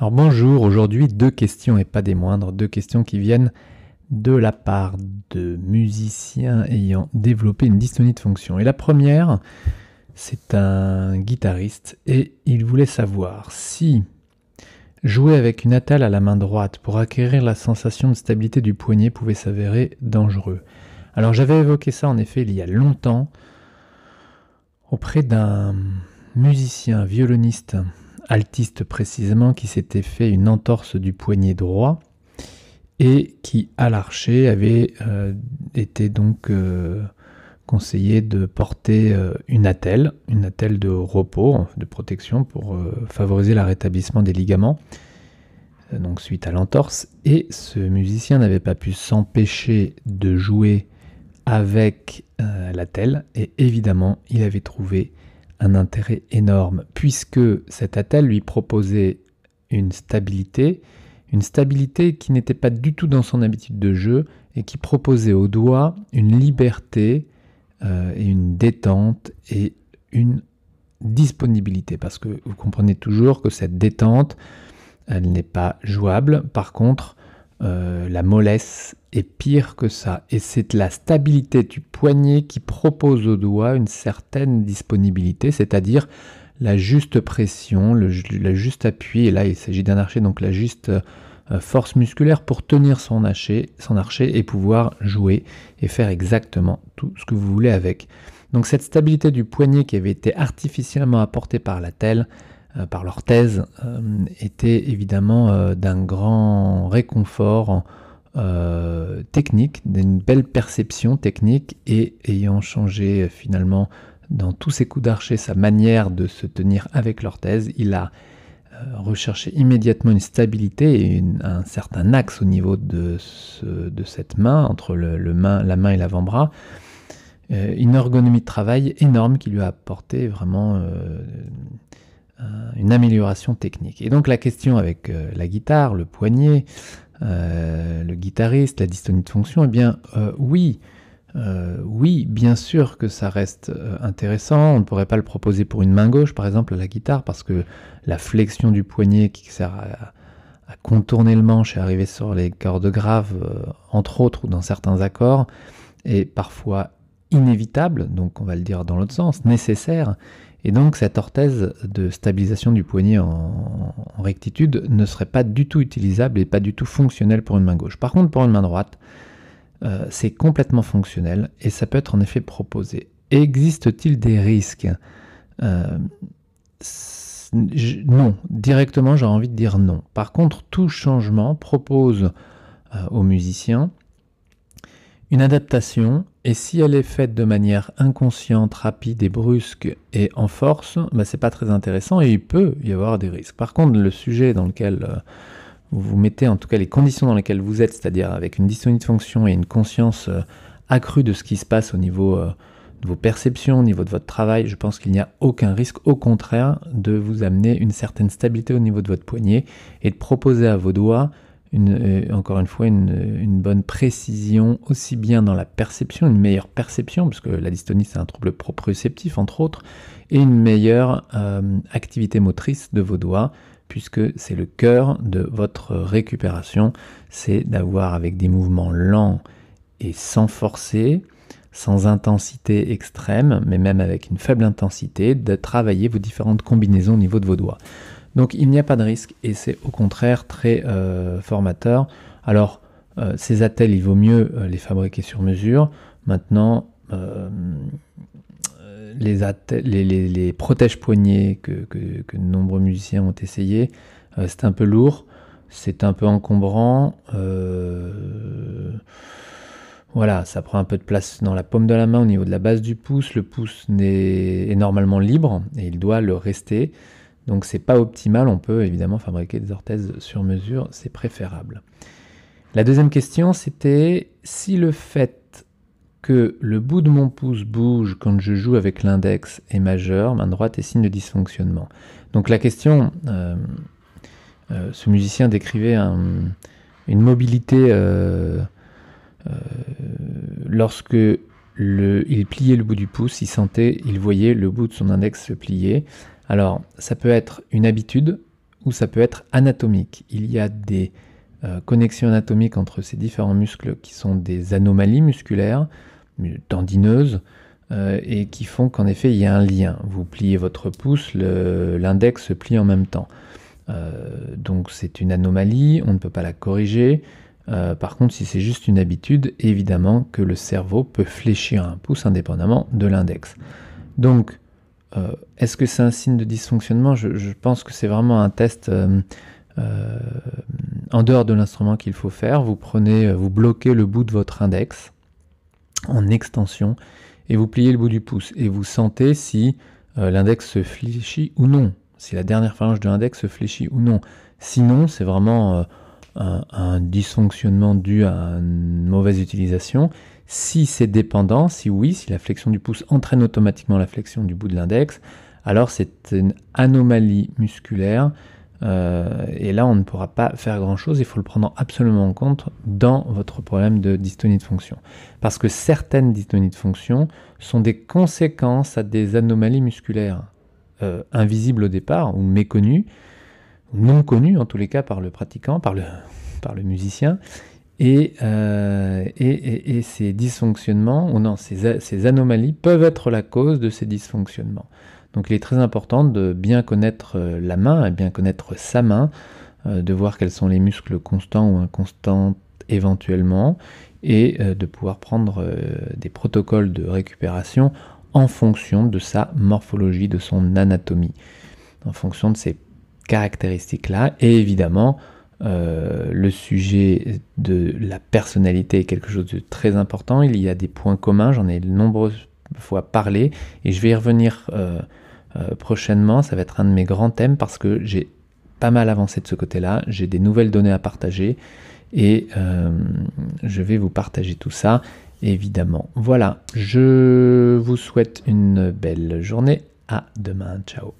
Alors bonjour, aujourd'hui deux questions et pas des moindres, deux questions qui viennent de la part de musiciens ayant développé une dystonie de fonction. Et la première, c'est un guitariste et il voulait savoir si jouer avec une attelle à la main droite pour acquérir la sensation de stabilité du poignet pouvait s'avérer dangereux. Alors j'avais évoqué ça en effet il y a longtemps auprès d'un musicien violoniste altiste précisément, qui s'était fait une entorse du poignet droit et qui, à l'archer, avait euh, été donc euh, conseillé de porter euh, une attelle, une attelle de repos, de protection pour favoriser le rétablissement des ligaments, donc suite à l'entorse. Et ce musicien n'avait pas pu s'empêcher de jouer avec l'attelle, et évidemment, il avait trouvé un intérêt énorme, puisque cet attel lui proposait une stabilité, une stabilité qui n'était pas du tout dans son habitude de jeu et qui proposait au doigt une liberté euh, et une détente et une disponibilité, parce que vous comprenez toujours que cette détente, elle n'est pas jouable, par contre, euh, la mollesse pire que ça. Et c'est la stabilité du poignet qui propose au doigt une certaine disponibilité, c'est-à-dire la juste pression, le, juste appui. Et là, il s'agit d'un archer, donc la juste euh, force musculaire pour tenir son archer, son archer et pouvoir jouer et faire exactement tout ce que vous voulez avec. Donc cette stabilité du poignet qui avait été artificiellement apportée par la telle, euh, par l'orthèse, euh, était évidemment d'un grand réconfort euh, technique, d'une belle perception technique et ayant changé euh, finalement dans tous ses coups d'archer sa manière de se tenir avec l'orthèse, il a euh, recherché immédiatement une stabilité et un certain axe au niveau de, cette main, entre la main et l'avant-bras. une ergonomie de travail énorme qui lui a apporté vraiment une amélioration technique. Et donc la question avec la guitare, le poignet, euh, le guitariste, la dystonie de fonction, eh bien euh, oui, euh, oui, bien sûr que ça reste intéressant. On ne pourrait pas le proposer pour une main gauche, par exemple, à la guitare, parce que la flexion du poignet qui sert à, contourner le manche et arriver sur les cordes graves, entre autres, ou dans certains accords, est parfois inévitable, donc on va le dire dans l'autre sens, nécessaire. Et donc cette orthèse de stabilisation du poignet en, rectitude ne serait pas du tout utilisable et pas du tout fonctionnelle pour une main gauche. Par contre, pour une main droite, euh, c'est complètement fonctionnel et ça peut être en effet proposé. Existe-t-il des risques euh, Non, directement j'ai envie de dire non. Par contre, tout changement propose euh, aux musiciens une adaptation, et si elle est faite de manière inconsciente, rapide et brusque et en force, bah, c'est pas très intéressant et il peut y avoir des risques. Par contre, le sujet dans lequel vous euh, vous mettez, en tout cas les conditions dans lesquelles vous êtes, c'est-à-dire avec une dystonie de fonction et une conscience euh, accrue de ce qui se passe au niveau euh, de vos perceptions, au niveau de votre travail, je pense qu'il n'y a aucun risque, au contraire, de vous amener une certaine stabilité au niveau de votre poignet et de proposer à vos doigts euh, encore une fois une, bonne précision aussi bien dans la perception, une meilleure perception, puisque la dystonie c'est un trouble proprioceptif entre autres, et une meilleure euh, activité motrice de vos doigts, puisque c'est le cœur de votre récupération, c'est d'avoir avec des mouvements lents et sans forcer, sans intensité extrême, mais même avec une faible intensité, de travailler vos différentes combinaisons au niveau de vos doigts. Donc il n'y a pas de risque et c'est au contraire très euh, formateur. Alors euh, ces attelles, il vaut mieux euh, les fabriquer sur mesure. Maintenant, les, protèges-poignets que, de nombreux musiciens ont essayé, c'est un peu lourd, c'est un peu encombrant. Voilà, ça prend un peu de place dans la paume de la main au niveau de la base du pouce. Le pouce est normalement libre et il doit le rester. Donc c'est pas optimal, on peut évidemment fabriquer des orthèses sur mesure, c'est préférable. La deuxième question, c'était si le fait que le bout de mon pouce bouge quand je joue avec l'index est majeur, main droite est signe de dysfonctionnement. Donc la question, euh, euh, ce musicien décrivait une mobilité euh, lorsque il pliait le bout du pouce, il sentait, il voyait le bout de son index se plier. Alors, ça peut être une habitude ou ça peut être anatomique. Il y a des euh, connexions anatomiques entre ces différents muscles qui sont des anomalies musculaires, tendineuses, euh, et qui font qu'en effet, il y a un lien. Vous pliez votre pouce, l'index se plie en même temps. Euh, donc c'est une anomalie, on ne peut pas la corriger. par contre, si c'est juste une habitude, évidemment que le cerveau peut fléchir un pouce indépendamment de l'index. Donc, euh, est-ce que c'est un signe de dysfonctionnement je, pense que c'est vraiment un test euh, euh, en dehors de l'instrument qu'il faut faire. Vous prenez, vous bloquez le bout de votre index en extension et vous pliez le bout du pouce et vous sentez si l'index se fléchit ou non, si la dernière phalange de l'index se fléchit ou non. Sinon, c'est vraiment un, dysfonctionnement dû à une mauvaise utilisation. Si c'est dépendant, si oui, si la flexion du pouce entraîne automatiquement la flexion du bout de l'index, alors c'est une anomalie musculaire. Euh, et là, on ne pourra pas faire grand-chose. Il faut le prendre absolument en compte dans votre problème de dystonie de fonction. Parce que certaines dystonies de fonction sont des conséquences à des anomalies musculaires euh, invisibles au départ ou méconnues, non connu en tous les cas par le pratiquant, par le, par le musicien. Et, euh, et, ces dysfonctionnements, ou non, ces, anomalies peuvent être la cause de ces dysfonctionnements. Donc il est très important de bien connaître euh, la main, et bien connaître sa main, euh, de voir quels sont les muscles constants ou inconstants éventuellement, et de pouvoir prendre des protocoles de récupération en fonction de sa morphologie, de son anatomie, en fonction de ses caractéristiques-là. Et évidemment, euh, le sujet de la personnalité est quelque chose de très important. Il y a des points communs, j'en ai de nombreuses fois parlé, et je vais y revenir euh, euh, prochainement. Ça va être un de mes grands thèmes parce que j'ai pas mal avancé de ce côté-là, j'ai des nouvelles données à partager, et je vais vous partager tout ça. Évidemment. Voilà, je vous souhaite une belle journée. À demain. Ciao.